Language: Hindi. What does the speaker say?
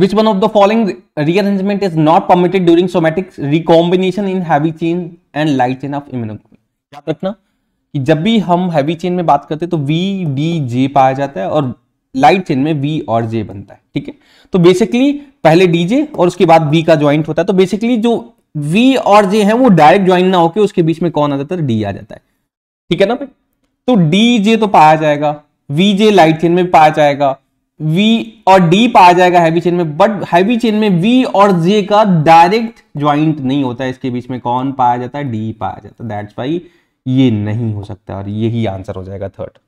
Which one of the following rearrangement is not permitted during somatic recombination in heavy chain and light chain of immunoglobulin? याद रखना कि जब भी हम हैवी चेन में बात करते हैं तो वी डी जे पाया जाता है और लाइट चेन में वी और जे बनता है ठीक है तो बेसिकली पहले डी जे और उसके बाद वी का ज्वाइंट होता है तो बेसिकली जो वी और जे है वो डायरेक्ट ज्वाइंट ना होकर उसके बीच में कौन आ जाता है डी आ जाता है ठीक है ना भाई तो डी जे तो पाया जाएगा वी जे लाइट चेन में पाया जाएगा वी और डी पाया जाएगा हैवी चेन में बट हैवी चेन में वी और जे का डायरेक्ट ज्वाइंट नहीं होता है इसके बीच में कौन पाया जाता है डी पाया जाता है दैट्स वाई ये नहीं हो सकता और यही आंसर हो जाएगा थर्ड